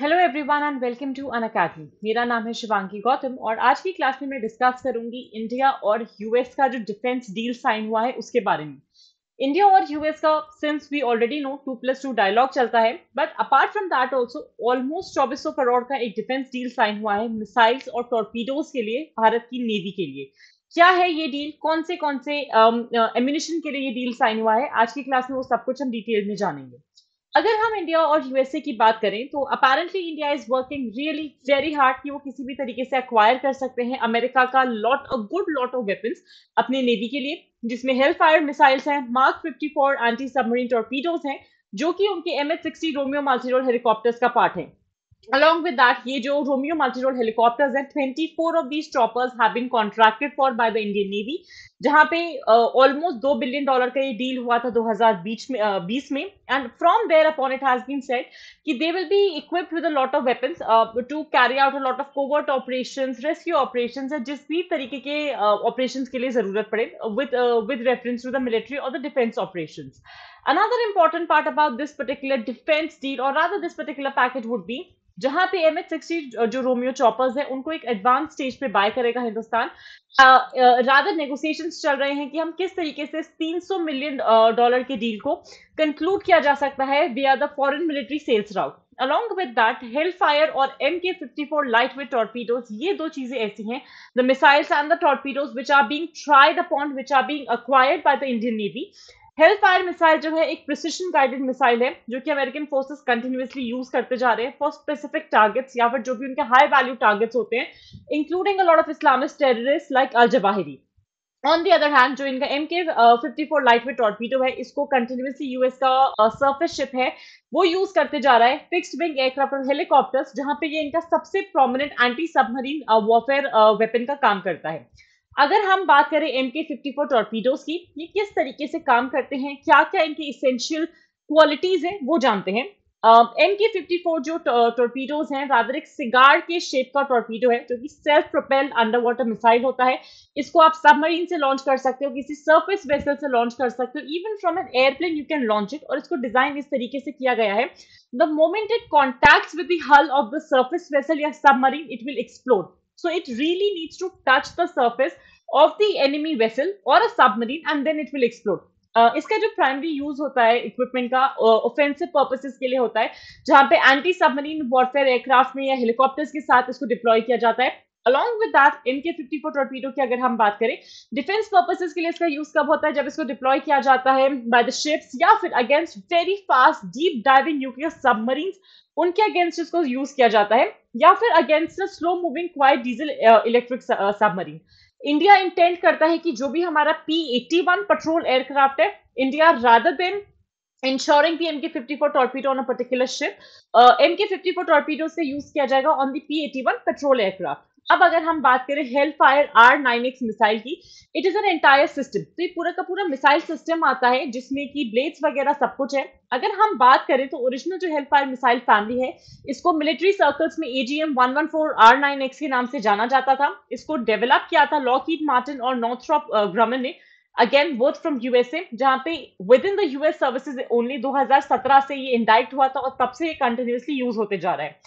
hello everyone and welcome to Unacademy मेरा नाम है शिवांगी गौतम और आज की क्लास में मैं डिस्कस करूंगी इंडिया और यूएस का जो डिफेंस डील साइन हुआ है उसके बारे में इंडिया और यूएस का since we already know two plus two dialogue चलता है but apart from that also almost चौबीस सौ करोड़ का एक डिफेंस डील साइन हुआ है मिसाइल्स और टॉर्पीडोज के लिए भारत की नेवी के लिए क्या है ये डील कौन से कौन से एम्यूनिशन के लिए ये डील साइन हुआ है आज की क्लास में वो सब कुछ हम डिटेल में जानेंगे अगर हम इंडिया और यूएसए की बात करें तो apparently India is working really very hard कि वो किसी भी तरीके से अक्वायर कर सकते हैं अमेरिका का lot a good lot of weapons अपनी नेवी के लिए जिसमें हेल फायर मिसाइल्स हैं मार्क 54 एंटी सबमरीन टॉर्पीडोज हैं जो कि उनके M H sixty Romeo multirole helicopters का पार्ट है अलॉन्ग विद with ये जो रोमियो romeo हेलीकॉप्टर्स हैं twenty four of these choppers have been contracted for by the Indian navy jahan पे ऑलमोस्ट uh, दो बिलियन डॉलर का ये डील हुआ था दो हजार बीच में uh, बीस में and from there upon it has been said that they will be equipped with a lot of weapons uh, to carry out a lot of covert operations rescue operations and जिस tarike ke uh, operations ke liye zarurat pade with uh, with reference to the military or the defense operations another important part about this particular defense deal or rather this particular package would be जहां पे M H जो Romeo choppers है उनको एक advance stage पे buy करेगा Hindustan rather uh, negotiations uh, चल रहे हैं कि हम किस तरीके से 300 मिलियन डॉलर के डील को कंक्लूड किया जा सकता है we are the foreign military sales route along with that Hellfire और M K fifty four light with torpedoes ये दो चीजें ऐसी हैं the missiles and the torpedoes which are being tried upon which are being acquired by the Indian navy Hellfire missile जो है एक precision guided missile है जो कि अमेरिकन फोर्सेस कंटिन्यूसली यूज करते जा रहे हैं फॉर स्पेसिफिक टारगेट्स या फिर जो भी उनके हाई वैल्यू टारगेट्स होते हैं including a lot of Islamist terrorist like Al Zawahiri on the other hand जो इनका M K fifty four light weight torpedo है इसको कंटिन्यूसली यूएस का सर्फेस uh, शिप है वो यूज करते जा रहा है फिक्स्ड विंग एयरक्राफ्ट और हेलीकॉप्टर्स जहां पे ये इनका सबसे prominent anti submarine warfare weapon का काम करता है अगर हम बात करें M K fifty four torpedoes की ये किस तरीके से काम करते हैं क्या क्या इनकी इसेंशियल क्वालिटीज हैं वो जानते हैं M um, uh, K fifty four जो टॉर्पीडोज हैं रादर एक सिगार के शेप का टोरपीडो है जो कि self propelled under water missile होता है इसको आप सबमरीन से लॉन्च कर सकते हो किसी सर्फेस वेसल से लॉन्च कर सकते हो even from an airplane you can launch it और इसको डिजाइन इस तरीके से किया गया है the moment it contact with the hull of the surface vessel या submarine it will explore so it really needs to touch the surface of the enemy vessel और a submarine and then it will explore इसका जो primary use होता है equipment का offensive purposes के लिए होता है जहां पे एंटी सबमरीन वॉरफेयर एयरक्राफ्ट में या हेलीकॉप्टर्स के साथ इसको डिप्लॉय किया जाता है अलॉन्ग विद दैट इनके फोर टॉर्पीडो की अगर हम बात करें डिफेंस पर्पसेस के लिए इसका यूज कब होता है जब इसको डिप्लॉय किया जाता है बाय द शिप्स या फिर against very fast deep diving nuclear submarine उनके अगेंस्ट इसको यूज किया जाता है या फिर against the slow moving quiet diesel electric submarine India intend करता है कि जो भी हमारा P eighty one patrol aircraft है India rather than ensuring the M K fifty four torpedo on a particular ship M K fifty four torpedo से use किया जाएगा on the P eighty one patrol aircraft अब अगर हम बात करें Hellfire R nine X missile की it is an entire system तो ये पूरा का पूरा मिसाइल सिस्टम आता है जिसमें कि ब्लेड्स वगैरह सब कुछ है अगर हम बात करें तो ओरिजिनल जो हेल फायर मिसाइल फैमिली है इसको मिलिट्री सर्कल्स में AGM G one one four R nine X के नाम से जाना जाता था इसको डेवलप किया था लॉकहीड मार्टिन और नॉर्थ रॉप ग्रमन ने अगेन बोथ फ्रॉम यूएसए जहां पे within the US services only 2017 से ये इंडाइक्ट हुआ था और तब से ये कंटिन्यूसली यूज होते जा रहा है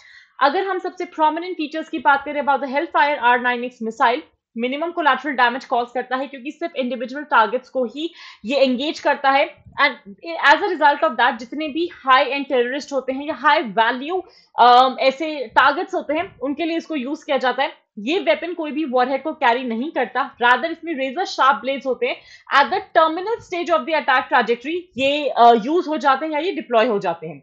अगर हम सबसे प्रोमिनेंट फीचर्स की बात करें about the Hellfire R nine X missile minimum collateral damage cause करता है क्योंकि सिर्फ इंडिविजुअल टारगेट्स को ही ये एंगेज करता है and as a result of that जितने भी हाई एंड टेररिस्ट होते हैं या हाई वैल्यू um, ऐसे टारगेट्स होते हैं उनके लिए इसको यूज किया जाता है ये वेपन कोई भी वॉरहेड को कैरी नहीं करता रादर इसमें रेजर शार्प ब्लेड्स होते हैं at the terminal stage of the attack trajectory ये यूज uh, हो जाते हैं या ये डिप्लॉय हो जाते हैं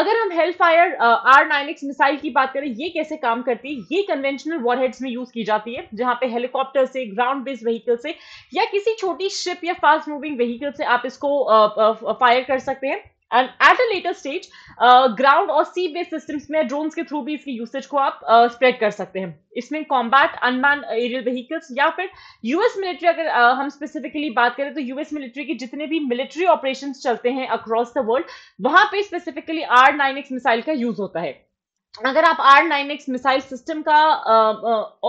अगर हम Hellfire R nine X missile की बात करें ये कैसे काम करती है ये कन्वेंशनल वॉरहेड्स में यूज की जाती है जहां पे हेलीकॉप्टर से ग्राउंड बेस्ड व्हीकल से या किसी छोटी शिप या फास्ट मूविंग व्हीकल से आप इसको फायर uh, uh, कर सकते हैं and at a later stage ground और सी बेस्ड सिस्टम्स में ड्रोन्स के थ्रू भी इसकी यूसेज को आप स्प्रेड uh, कर सकते हैं इसमें कॉम्बैट अनमैन एरियल व्हीकल्स या फिर यूएस मिलिट्री अगर uh, हम स्पेसिफिकली बात करें तो यूएस मिलिट्री के जितने भी मिलिट्री ऑपरेशन चलते हैं अक्रॉस द वर्ल्ड वहां पर specifically R nine X missile का यूज होता है अगर आप R nine X missile system का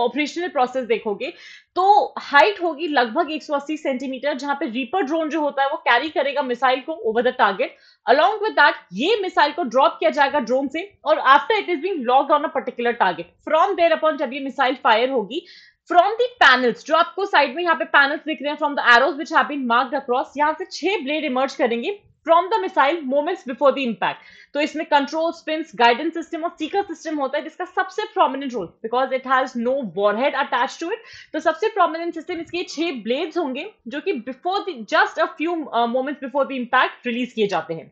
ऑपरेशनल प्रोसेस देखोगे तो हाइट होगी लगभग 180 सेंटीमीटर जहां पे रीपर ड्रोन जो होता है वो कैरी करेगा मिसाइल को over the target along with that ये मिसाइल को ड्रॉप किया जाएगा ड्रोन से और after it is been lock on a particular target from there upon जब ये मिसाइल फायर होगी फ्रॉम दी पैनल्स जो आपको साइड में यहाँ पे पैनल्स दिख रहे हैं from the arrows which have been marked across यहाँ से छह ब्लेड इमर्ज करेंगे from the missile moments before the impact तो इसमें कंट्रोल स्पिन गाइडेंस सिस्टम और सीकर सिस्टम होता है जिसका सबसे prominent role because it has no warhead attach to it तो सबसे प्रोमिनेंट सिस्टम इसके छह ब्लेड्स होंगे जो कि before just a few moments before the impact release किए जाते हैं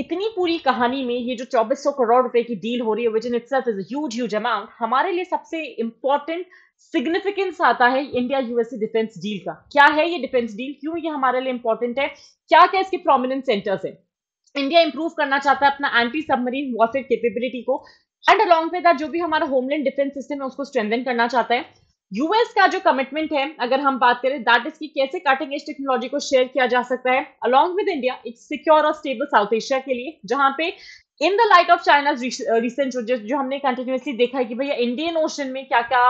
इतनी पूरी कहानी में ये जो 2400 करोड़ रुपए की डील हो रही है which in is huge huge amount हमारे लिए सबसे इंपॉर्टेंट सिग्निफिकेंस आता है इंडिया यूएसए डिफेंस डील का क्या है ये डिफेंस डील क्यों ये हमारे लिए इंपॉर्टेंट है क्या क्या इसके प्रोमिनेंट सेंटर्स है इंडिया इंप्रूव करना चाहता है अपना एंटी सबमरीन वॉरफेयर कैपेबिलिटी को एंड अलॉन्ग विद जो भी हमारा होमलैंड डिफेंस सिस्टम है उसको स्ट्रेंथन करना चाहता है यूएस का जो कमिटमेंट है अगर हम बात करें दैट इज की कैसे कटिंग एज टेक्नोलॉजी को शेयर किया जा सकता है अलॉन्ग विद इंडिया एक सिक्योर और स्टेबल साउथ एशिया के लिए जहां पे in the light of China recent जो हमने कंटिन्यूसली देखा है कि भैया इंडियन ओशन में क्या क्या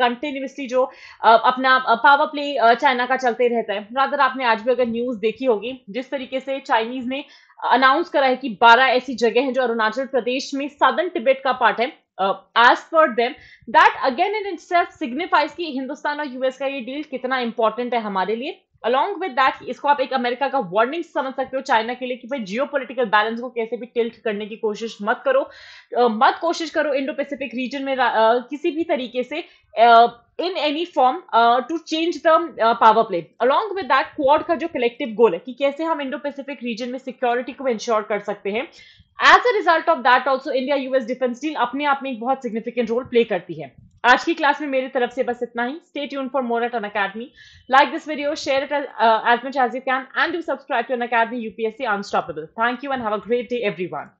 कंटिन्यूसली uh, जो uh, अपना पावर प्ले चाइना का चलते रहता है रादर आपने आज भी अगर न्यूज देखी होगी जिस तरीके से चाइनीज ने अनाउंस करा है कि 12 ऐसी जगह हैं जो अरुणाचल प्रदेश में सदर्न टिबेट का पार्ट है uh, asked for them that again in itself signifies कि हिंदुस्तान और यूएस का ये डील कितना इंपॉर्टेंट है हमारे लिए अलॉन्ग विद दैट इसको आप एक अमेरिका का वार्निंग समझ सकते हो चाइना के लिए कि भाई जियो पोलिटिकल बैलेंस को कैसे भी टिल्ट करने की कोशिश मत करो uh, मत कोशिश करो इंडो पैसिफिक रीजन में uh, किसी भी तरीके से in any form to change the power play along with that Quad का जो कलेक्टिव गोल है कि कैसे हम इंडो पैसिफिक रीजन में सिक्योरिटी को इंश्योर कर सकते हैं as a result of that also India US defence deal अपने आप में एक बहुत सिग्निफिकेंट रोल प्ले करती है आज की क्लास में मेरी तरफ से बस इतना ही स्टेट यून for more at Unacademy like this video share it as much as you can and you subscribe to Unacademy UPSC unstoppable thank you and have a great day everyone